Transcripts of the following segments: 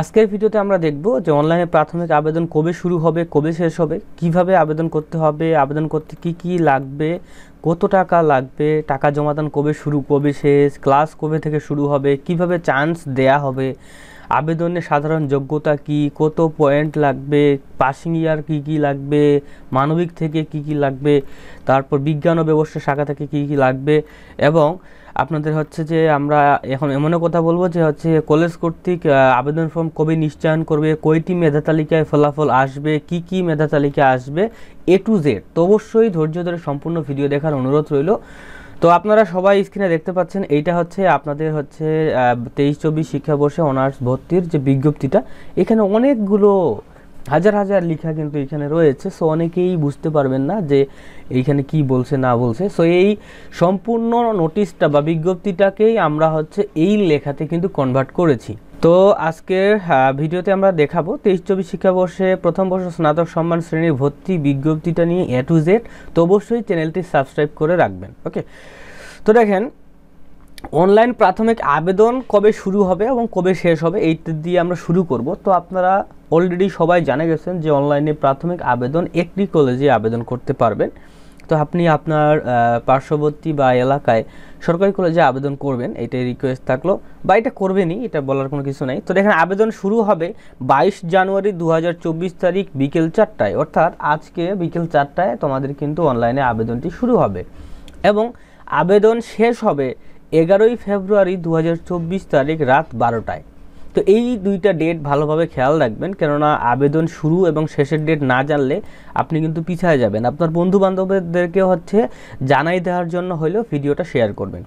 আজকের ভিডিওতে আমরা দেখব যে অনলাইনে প্রাথমিক আবেদন কবে শুরু হবে কবে শেষ হবে কিভাবে আবেদন করতে হবে আবেদন করতে কি কি লাগবে কত টাকা লাগবে টাকা জমাদান কবে শুরু কবে শেষ ক্লাস কবে থেকে শুরু হবে কিভাবে চান্স দেয়া হবে আবেদনে সাধারণ যোগ্যতা কি কত পয়েন্ট লাগবে পাসিং ইয়ার কি কি লাগবে মানবিক থেকে কি কি লাগবে তারপর বিজ্ঞান ও ব্যবস্থা শাখা থেকে কি কি লাগবে এবং আপনাদের হচ্ছে যে আমরা এখন এমনও কথা বলবো যে হচ্ছে কলেজ কর্তৃক আবেদন ফর্ম কবে নিশ্চয়ন করবে কয়টি মেধা তালিকায় ফলাফল আসবে কি কি মেধা তালিকা আসবে এ টু জেড তো অবশ্যই ধৈর্য ধরে সম্পূর্ণ ভিডিও দেখার অনুরোধ রইল তো আপনারা সবাই স্ক্রিনে দেখতে পাচ্ছেন এইটা হচ্ছে আপনাদের হচ্ছে তেইশ চব্বিশ শিক্ষাবর্ষে অনার্স ভর্তির যে বিজ্ঞপ্তিটা এখানে অনেকগুলো হাজার হাজার লেখা কিন্তু এখানে রয়েছে সো অনেকেই বুঝতে পারবেন না যে এইখানে কি বলছে না বলছে সো এই সম্পূর্ণ নোটিশটা বা বিজ্ঞপ্তিটাকেই আমরা হচ্ছে এই লেখাতে কিন্তু কনভার্ট করেছি তো আজকের ভিডিওতে আমরা দেখাবো তেইশ চব্বিশ শিক্ষাবর্ষে প্রথম বর্ষ স্নাতক সম্মান শ্রেণীর ভর্তি বিজ্ঞপ্তিটা নিয়ে এ টু জেড তো অবশ্যই চ্যানেলটি সাবস্ক্রাইব করে রাখবেন ওকে তো দেখেন অনলাইন প্রাথমিক আবেদন কবে শুরু হবে এবং কবে শেষ হবে এই দিয়ে আমরা শুরু করব তো আপনারা অলরেডি সবাই জানে গেছেন যে অনলাইনে প্রাথমিক আবেদন একটি কলেজে আবেদন করতে পারবেন তো আপনি আপনার পার্শ্ববর্তী বা এলাকায় সরকারি কলেজে আবেদন করবেন এটাই রিকোয়েস্ট থাকলো বা এটা করবেনই এটা বলার কোনো কিছু নাই তো দেখেন আবেদন শুরু হবে বাইশ জানুয়ারি দু তারিখ বিকেল চারটায় অর্থাৎ আজকে বিকেল চারটায় তোমাদের কিন্তু অনলাইনে আবেদনটি শুরু হবে এবং আবেদন শেষ হবে এগারোই ফেব্রুয়ারি দু তারিখ রাত বারোটায় তো এই দুইটা ডেট ভালোভাবে খেয়াল রাখবেন কেননা আবেদন শুরু এবং শেষের ডেট না জানলে আপনি কিন্তু পিছায় যাবেন আপনার বন্ধু বান্ধবদেরকে হচ্ছে জানাই দেওয়ার জন্য হলেও ভিডিওটা শেয়ার করবেন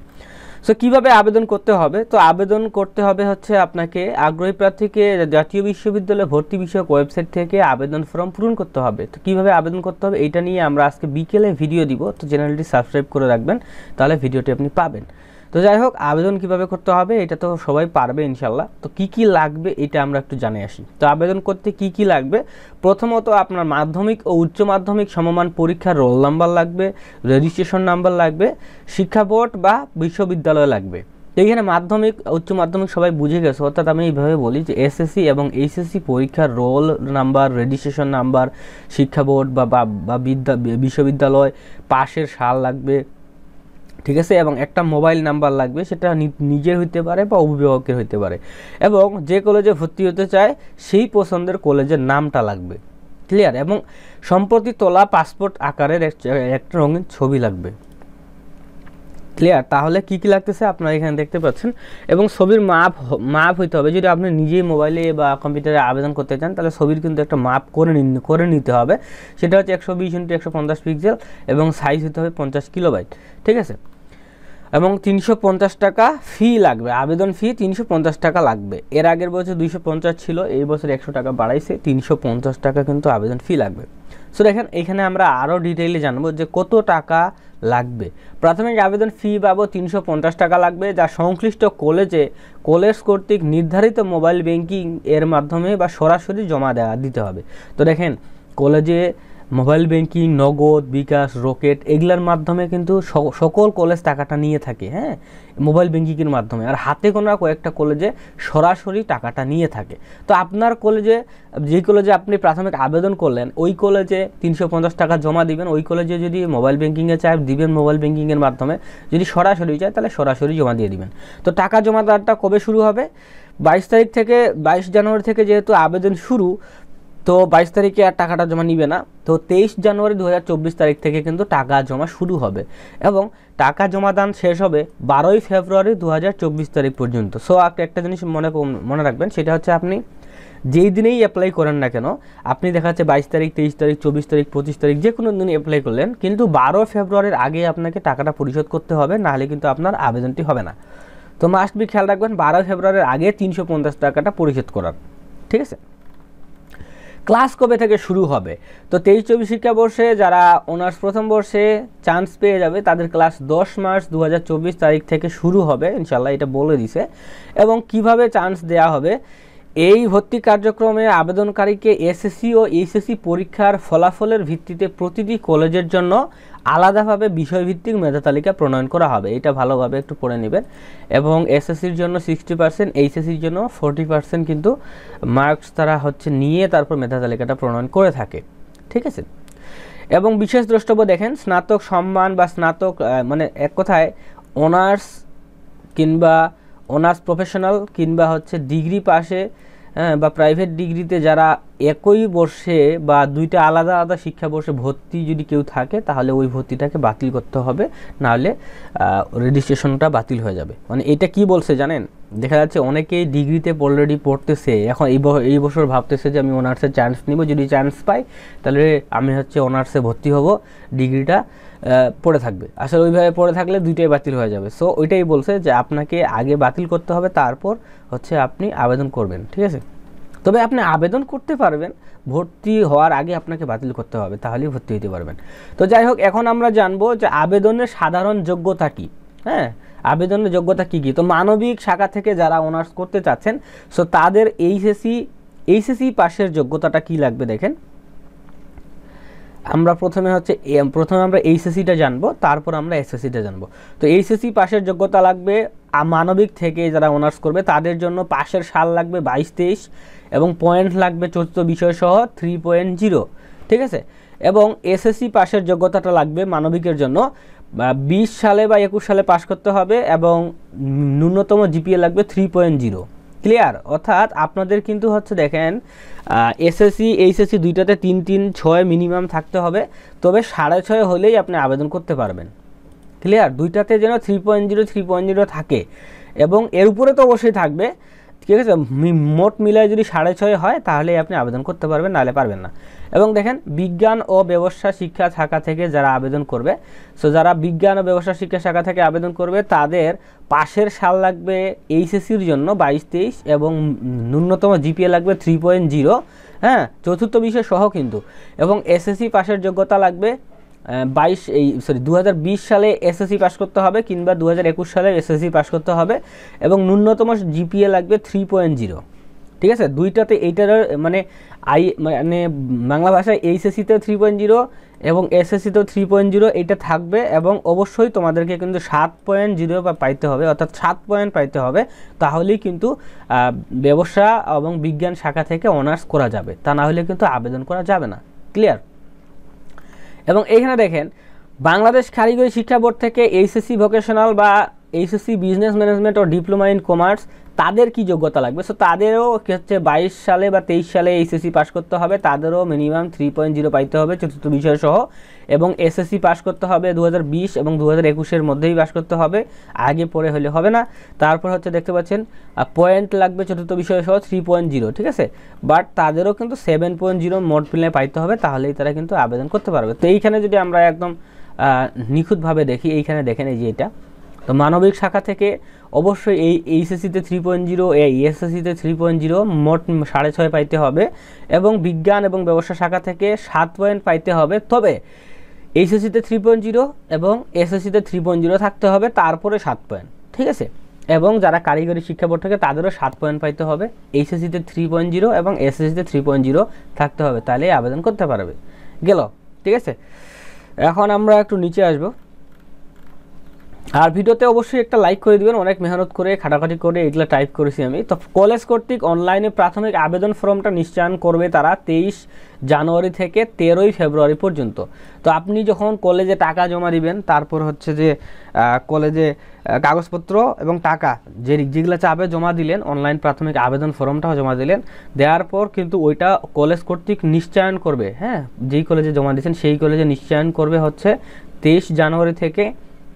সো কীভাবে আবেদন করতে হবে তো আবেদন করতে হবে হচ্ছে আপনাকে আগ্রহী প্রার্থীকে জাতীয় বিশ্ববিদ্যালয়ে ভর্তি বিষয়ক ওয়েবসাইট থেকে আবেদন ফর্ম পূরণ করতে হবে তো কীভাবে আবেদন করতে হবে এটা নিয়ে আমরা আজকে বিকেলে ভিডিও দিব তো চ্যানেলটি সাবস্ক্রাইব করে রাখবেন তাহলে ভিডিওটি আপনি পাবেন তো যাই হোক আবেদন কিভাবে করতে হবে এটা তো সবাই পারবে ইনশাল্লাহ তো কি কি লাগবে এটা আমরা একটু জানে আসি তো আবেদন করতে কি কি লাগবে প্রথমত আপনার মাধ্যমিক ও উচ্চ মাধ্যমিক সমমান পরীক্ষার রোল নাম্বার লাগবে রেজিস্ট্রেশন নাম্বার লাগবে শিক্ষা বোর্ড বা বিশ্ববিদ্যালয় লাগবে এইখানে মাধ্যমিক উচ্চ মাধ্যমিক সবাই বুঝে গেছে অর্থাৎ আমি এইভাবে বলি যে এসএসসি এবং এইচএসসি পরীক্ষার রোল নাম্বার রেজিস্ট্রেশন নাম্বার শিক্ষা বোর্ড বা বিদ্যা বিশ্ববিদ্যালয় পাশের সাল লাগবে ঠিক আছে এবং একটা মোবাইল নাম্বার লাগবে সেটা নিজের হইতে পারে বা অভিভাবকের হইতে পারে এবং যে কলেজে ভর্তি হতে চায় সেই পছন্দের কলেজের নামটা লাগবে ক্লিয়ার এবং সম্প্রতি তোলা পাসপোর্ট আকারের একটা রঙিন ছবি লাগবে ক্লিয়ার তাহলে কি কি লাগতেছে আপনারা এখানে দেখতে পাচ্ছেন এবং ছবির মাপ মাপ হইতে হবে যদি আপনি নিজেই মোবাইলে বা কম্পিউটারে আবেদন করতে চান তাহলে ছবির কিন্তু একটা মাপ করে করে নিতে হবে সেটা হচ্ছে একশো বিশ ইন্টু একশো পঞ্চাশ পিক্সেল এবং সাইজ হতে হবে পঞ্চাশ কিলোবাইট ঠিক আছে এবং তিনশো টাকা ফি লাগবে আবেদন ফি তিনশো টাকা লাগবে এর আগের বছর দুইশো ছিল এই বছর একশো টাকা বাড়াইছে তিনশো টাকা কিন্তু আবেদন ফি লাগবে সো দেখেন এখানে আমরা আরও ডিটেইলে জানবো যে কত টাকা লাগবে প্রাথমিক আবেদন ফি বাবদ তিনশো টাকা লাগবে যা সংশ্লিষ্ট কলেজে কলেজ কর্তৃক নির্ধারিত মোবাইল ব্যাংকিং এর মাধ্যমে বা সরাসরি জমা দেওয়া দিতে হবে তো দেখেন কলেজে মোবাইল ব্যাংকিং নগদ বিকাশ রকেট এগুলার মাধ্যমে কিন্তু সকল কলেজ টাকাটা নিয়ে থাকে হ্যাঁ মোবাইল ব্যাংকিংয়ের মাধ্যমে আর হাতে গোনা কয়েকটা কলেজে সরাসরি টাকাটা নিয়ে থাকে তো আপনার কলেজে যে কলেজে আপনি প্রাথমিক আবেদন করলেন ওই কলেজে তিনশো পঞ্চাশ টাকা জমা দিবেন ওই কলেজে যদি মোবাইল ব্যাংকিংয়ে চায় দিবেন মোবাইল ব্যাংকিংয়ের মাধ্যমে যদি সরাসরি চায় তাহলে সরাসরি জমা দিয়ে দিবেন তো টাকা জমা দেওয়ারটা কবে শুরু হবে বাইশ তারিখ থেকে বাইশ জানুয়ারি থেকে যেহেতু আবেদন শুরু তো বাইশ তারিখে আর টাকাটা জমা নিবে না তো তেইশ জানুয়ারি দু তারিখ থেকে কিন্তু টাকা জমা শুরু হবে এবং টাকা জমা দান শেষ হবে বারোই ফেব্রুয়ারি দু তারিখ পর্যন্ত সো আপনি একটা জিনিস মনে মনে রাখবেন সেটা হচ্ছে আপনি যেই দিনেই অ্যাপ্লাই করেন না কেন আপনি দেখা যাচ্ছে বাইশ তারিখ তেইশ তারিখ চব্বিশ তারিখ পঁচিশ তারিখ যে কোনো দিনই অ্যাপ্লাই করলেন কিন্তু বারো ফেব্রুয়ারির আগে আপনাকে টাকাটা পরিশোধ করতে হবে নাহলে কিন্তু আপনার আবেদনটি হবে না তো মাস্ট বি খেয়াল রাখবেন বারো ফেব্রুয়ারির আগে তিনশো টাকাটা পরিশোধ করার ঠিক আছে ক্লাস কবে থেকে শুরু হবে তো তেইশ চব্বিশ শিক্ষাবর্ষে যারা অনার্স প্রথম বর্ষে চান্স পেয়ে যাবে তাদের ক্লাস দশ মার্চ দু তারিখ থেকে শুরু হবে ইনশাল্লাহ এটা বলে দিছে এবং কিভাবে চান্স দেয়া হবে এই ভর্তি কার্যক্রমে আবেদনকারীকে এসএসসি ও এইচএসসি পরীক্ষার ফলাফলের ভিত্তিতে প্রতিটি কলেজের জন্য আলাদাভাবে বিষয়ভিত্তিক মেধা তালিকা প্রণয়ন করা হবে এটা ভালোভাবে একটু পড়ে নেবেন এবং এসএসসির জন্য সিক্সটি পার্সেন্ট এইচএসসির জন্য ফোরটি পার্সেন্ট কিন্তু মার্কস তারা হচ্ছে নিয়ে তারপর মেধা তালিকাটা প্রণয়ন করে থাকে ঠিক আছে এবং বিশেষ দ্রষ্টব্য দেখেন স্নাতক সম্মান বা স্নাতক মানে এক কথায় অনার্স কিংবা অনার্স প্রফেশনাল কিংবা হচ্ছে ডিগ্রি পাশে হ্যাঁ, বা প্রাইভেট ডিগ্রিতে যারা একই বর্ষে বা দুইটা আলাদা আলাদা শিক্ষা বর্ষে ভর্তি যদি কেউ থাকে তাহলে ওই ভর্তিটাকে বাতিল করতে হবে নাহলে রেজিস্ট্রেশনটা বাতিল হয়ে যাবে মানে এটা কি বলছে জানেন দেখা যাচ্ছে অনেকেই ডিগ্রিতে অলরেডি পড়তেছে এখন এই এই বছর ভাবতেছে যে আমি অনার্সে চান্স নিব যদি চান্স পাই তাহলে আমি হচ্ছে অনার্সে ভর্তি হব ডিগ্রিটা পড়ে থাকবে আসলে ওইভাবে পড়ে থাকলে দুইটাই বাতিল হয়ে যাবে সো ওইটাই বলছে যে আপনাকে আগে বাতিল করতে হবে তারপর হচ্ছে আপনি আবেদন করবেন ঠিক আছে তবে আপনি আবেদন করতে পারবেন ভর্তি হওয়ার আগে আপনাকে বাতিল করতে হবে তাহলেই ভর্তি হতে পারবেন তো যাই হোক এখন আমরা জানবো যে আবেদনের সাধারণ যোগ্যতা কী হ্যাঁ আবেদনের যোগ্যতা কী কী তো মানবিক শাখা থেকে যারা অনার্স করতে চাচ্ছেন সো তাদের এইচএসি এইচএসি পাশের যোগ্যতাটা কি লাগবে দেখেন আমরা প্রথমে হচ্ছে প্রথমে আমরা এইচএসসিটা জানবো তারপর আমরা এসএসসিটা জানবো তো এইচএসসি পাশের যোগ্যতা লাগবে মানবিক থেকে যারা অনার্স করবে তাদের জন্য পাশের সাল লাগবে বাইশ তেইশ এবং পয়েন্ট লাগবে চতুর্থ বিষয়সহ থ্রি পয়েন্ট জিরো ঠিক আছে এবং এসএসসি পাশের যোগ্যতাটা লাগবে মানবিকের জন্য বিশ সালে বা একুশ সালে পাশ করতে হবে এবং ন্যূনতম জিপিএ লাগবে থ্রি পয়েন্ট জিরো ক্লিয়ার অর্থাৎ আপনাদের কিন্তু হচ্ছে দেখেন এসএসসি এইচএসসি দুইটাতে তিন তিন ছয় মিনিমাম থাকতে হবে তবে সাড়ে ছয় হলেই আপনি আবেদন করতে পারবেন ক্লিয়ার দুইটাতে যেন three point zero three point zero থাকে এবং এর উপরে তো অবশ্যই থাকবে ঠিক আছে মোট মিলায় যদি সাড়ে ছয় হয় তাহলে আপনি আবেদন করতে পারবেন নাহলে পারবেন না এবং দেখেন বিজ্ঞান ও ব্যবসা শিক্ষা শাখা থেকে যারা আবেদন করবে সো যারা বিজ্ঞান ও ব্যবসা শিক্ষা শাখা থেকে আবেদন করবে তাদের পাশের সাল লাগবে এইচএসির জন্য বাইশ তেইশ এবং ন্যূনতম জিপিএ লাগবে থ্রি পয়েন্ট জিরো হ্যাঁ চতুর্থ বিষয় সহ কিন্তু এবং এসএসসি পাশের যোগ্যতা লাগবে বাইশ এই সরি দু সালে এসএসসি পাশ করতে হবে কিংবা দু হাজার সালে এসএসসি পাশ করতে হবে এবং ন্যূনতম জিপিএ লাগবে থ্রি পয়েন্ট জিরো ঠিক আছে দুইটাতে এইটার মানে আই মানে বাংলা ভাষায় এইচএসসিতে থ্রি পয়েন্ট জিরো এবং এসএসসিতেও থ্রি পয়েন্ট জিরো এইটা থাকবে এবং অবশ্যই তোমাদেরকে কিন্তু সাত পয়েন্ট জিরো পাইতে হবে অর্থাৎ সাত পয়েন্ট পাইতে হবে তাহলেই কিন্তু ব্যবসা এবং বিজ্ঞান শাখা থেকে অনার্স করা যাবে তা না হলে কিন্তু আবেদন করা যাবে না ক্লিয়ার এবং এইখানে দেখেন বাংলাদেশ কারিগরি শিক্ষা বোর্ড থেকে এইচএসসি ভোকেশনাল বা এইচএসসি বিজনেস ম্যানেজমেন্ট ও ডিপ্লোমা ইন কমার্স তাদের কি যোগ্যতা লাগবে সো তাদেরও কী হচ্ছে বাইশ সালে বা তেইশ সালে এইচএসসি পাস করতে হবে তাদেরও মিনিমাম থ্রি পয়েন্ট জিরো পাইতে হবে চতুর্থ বিষয় সহ এবং এসএসসি পাস করতে হবে দু বিশ এবং দু হাজার একুশের মধ্যেই পাস করতে হবে আগে পরে হলে হবে না তারপর হচ্ছে দেখতে পাচ্ছেন পয়েন্ট লাগবে চতুর্থ বিষয় সহ থ্রি পয়েন্ট জিরো ঠিক আছে বাট তাদেরও কিন্তু সেভেন পয়েন্ট জিরো মোট পিলে পাইতে হবে তাহলেই তারা কিন্তু আবেদন করতে পারবে তো এইখানে যদি আমরা একদম নিখুঁতভাবে দেখি এইখানে দেখেন এই যে এটা তো মানবিক শাখা থেকে অবশ্যই এই এইচএসসিতে থ্রি পয়েন্ট জিরো এই এসএসসিতে থ্রি পয়েন্ট জিরো মোট সাড়ে ছয় পাইতে হবে এবং বিজ্ঞান এবং ব্যবসা শাখা থেকে সাত পয়েন্ট পাইতে হবে তবে এইচএসসিতে থ্রি পয়েন্ট জিরো এবং এসএসসিতে থ্রি পয়েন্ট জিরো থাকতে হবে তারপরে সাত পয়েন্ট ঠিক আছে এবং যারা কারিগরি শিক্ষা বোর্ড থাকে তাদেরও সাত পয়েন্ট পাইতে হবে এইচএসসিতে থ্রি পয়েন্ট জিরো এবং এসএসসিতে থ্রি পয়েন্ট জিরো থাকতে হবে তাহলে আবেদন করতে পারবে গেল ঠিক আছে এখন আমরা একটু নিচে আসবো আর ভিডিওতে অবশ্যই একটা লাইক করে দিবেন অনেক মেহনত করে খাটাখাটি করে এগুলো টাইপ করেছি আমি তো কলেজ কর্তৃক অনলাইনে প্রাথমিক আবেদন ফর্মটা নিশ্চয়ন করবে তারা তেইশ জানুয়ারি থেকে তেরোই ফেব্রুয়ারি পর্যন্ত তো আপনি যখন কলেজে টাকা জমা দিবেন তারপর হচ্ছে যে কলেজে কাগজপত্র এবং টাকা যে যেগুলো চাবে জমা দিলেন অনলাইন প্রাথমিক আবেদন ফর্মটাও জমা দিলেন দেওয়ার পর কিন্তু ওইটা কলেজ কর্তৃক নিশ্চয়ন করবে হ্যাঁ যেই কলেজে জমা দিয়েছেন সেই কলেজে নিশ্চয়ন করবে হচ্ছে তেইশ জানুয়ারি থেকে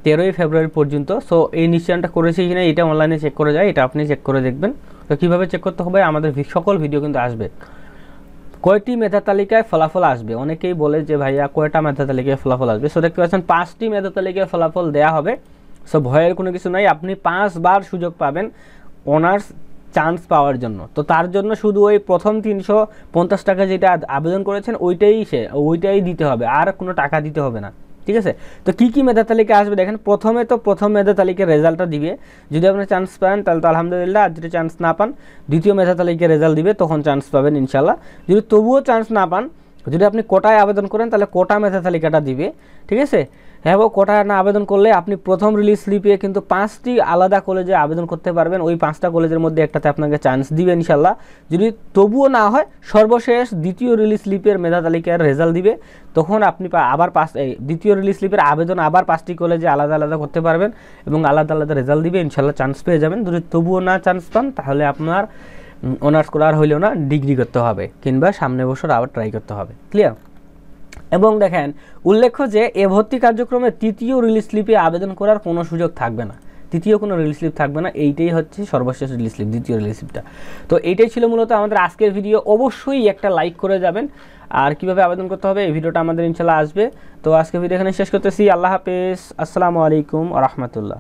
তেরোই ফেব্রুয়ারি পর্যন্ত সো এই নিশ্চয়নটা করেছি কি না এটা অনলাইনে চেক করা যায় এটা আপনি চেক করে দেখবেন তো কীভাবে চেক করতে হবে আমাদের সকল ভিডিও কিন্তু আসবে কয়টি মেধা তালিকায় ফলাফল আসবে অনেকেই বলে যে ভাইয়া কয়টা মেধা তালিকায় ফলাফল আসবে সো দেখতে পাচ্ছেন পাঁচটি মেধা তালিকায় ফলাফল দেয়া হবে সো ভয়ের কোনো কিছু নাই আপনি পাঁচবার সুযোগ পাবেন অনার্স চান্স পাওয়ার জন্য তো তার জন্য শুধু ওই প্রথম তিনশো পঞ্চাশ টাকা যেটা আবেদন করেছেন ওইটাই সে ওইটাই দিতে হবে আর কোনো টাকা দিতে হবে না ঠিক আছে তো কী কী মেধা তালিকা আসবে দেখেন প্রথমে তো প্রথম মেধা তালিকার রেজাল্টটা দিবে যদি আপনি চান্স পান তাহলে তো আলহামদুলিল্লাহ আর যদি চান্স না পান দ্বিতীয় মেধা তালিকার রেজাল্ট দিবে তখন চান্স পাবেন ইনশাল্লাহ যদি তবুও চান্স না পান যদি আপনি কোটায় আবেদন করেন তাহলে কোটা মেধা তালিকাটা দিবে ঠিক আছে হ্যাঁ কোটা না আবেদন করলে আপনি প্রথম রিলিজ স্লিপে কিন্তু পাঁচটি আলাদা কলেজে আবেদন করতে পারবেন ওই পাঁচটা কলেজের মধ্যে একটাতে আপনাকে চান্স দিবে ইনশাল্লাহ যদি তবুও না হয় সর্বশেষ দ্বিতীয় রিলিজ স্লিপের মেধা তালিকার রেজাল্ট দিবে তখন আপনি আবার পাঁচ দ্বিতীয় রিলিজ স্লিপের আবেদন আবার পাঁচটি কলেজে আলাদা আলাদা করতে পারবেন এবং আলাদা আলাদা রেজাল্ট দিবে ইনশাল্লাহ চান্স পেয়ে যাবেন যদি তবুও না চান্স পান তাহলে আপনার অনার্স করার হইলেও না ডিগ্রি করতে হবে কিংবা সামনে বছর আবার ট্রাই করতে হবে ক্লিয়ার এবং দেখেন উল্লেখ্য যে এ ভর্তি কার্যক্রমে তৃতীয় রিলিজ স্লিপে আবেদন করার কোনো সুযোগ থাকবে না তৃতীয় কোনো রিলিজ স্লিপ থাকবে না এইটাই হচ্ছে সর্বশেষ রিলিজ স্লিপ দ্বিতীয় রিলিজ স্লিপটা তো এইটাই ছিল মূলত আমাদের আজকের ভিডিও অবশ্যই একটা লাইক করে যাবেন আর কিভাবে আবেদন করতে হবে এই ভিডিওটা আমাদের ইনশাল্লাহ আসবে তো আজকে ভিডিও এখানে শেষ করতেছি আল্লাহ হাফেজ আসসালামু আলাইকুম রহমতুল্লাহ